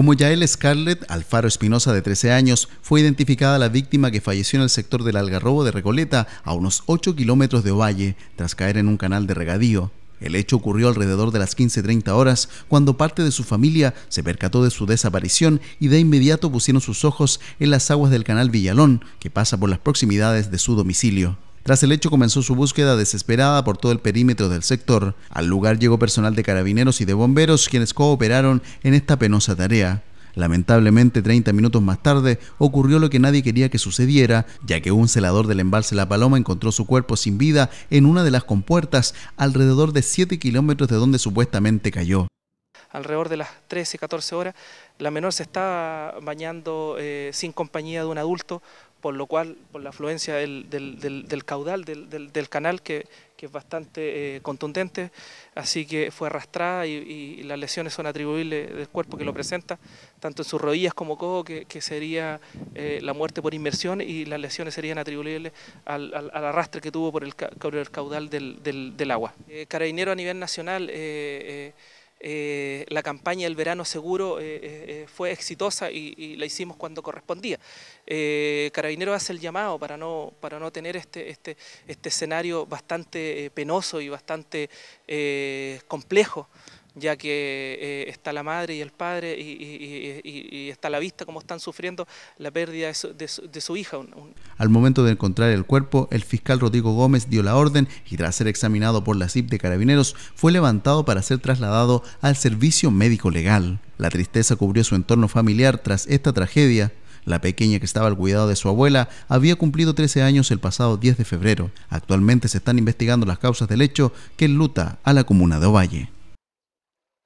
Como Yael Scarlett Alfaro Espinosa, de 13 años, fue identificada la víctima que falleció en el sector del Algarrobo de Recoleta, a unos 8 kilómetros de Ovalle, tras caer en un canal de regadío. El hecho ocurrió alrededor de las 15.30 horas, cuando parte de su familia se percató de su desaparición y de inmediato pusieron sus ojos en las aguas del canal Villalón, que pasa por las proximidades de su domicilio. Tras el hecho comenzó su búsqueda desesperada por todo el perímetro del sector. Al lugar llegó personal de carabineros y de bomberos quienes cooperaron en esta penosa tarea. Lamentablemente, 30 minutos más tarde ocurrió lo que nadie quería que sucediera, ya que un celador del embalse La Paloma encontró su cuerpo sin vida en una de las compuertas alrededor de 7 kilómetros de donde supuestamente cayó. Alrededor de las 13, 14 horas, la menor se estaba bañando eh, sin compañía de un adulto por lo cual, por la afluencia del, caudal del, canal, que, es bastante eh, contundente, así que fue arrastrada y, las lesiones son atribuibles del cuerpo que lo presenta, tanto en sus rodillas como codo, que, sería eh, la muerte por inmersión, y las lesiones serían atribuibles al, arrastre que tuvo por el, el caudal del, agua. Eh, carabinero a nivel nacional eh, la campaña del verano seguro eh, eh, fue exitosa y, y, la hicimos cuando correspondía. Carabinero hace el llamado para no, para no tener este, este, este escenario bastante penoso y bastante complejo ya que eh, está la madre y el padre y, está la vista cómo están sufriendo la pérdida de su, hija. Al momento de encontrar el cuerpo, el fiscal Rodrigo Gómez dio la orden y tras ser examinado por la CIP de Carabineros fue levantado para ser trasladado al servicio médico legal. La tristeza cubrió su entorno familiar tras esta tragedia. La pequeña que estaba al cuidado de su abuela había cumplido 13 años el pasado 10 de febrero. Actualmente se están investigando las causas del hecho que luta a la comuna de Ovalle.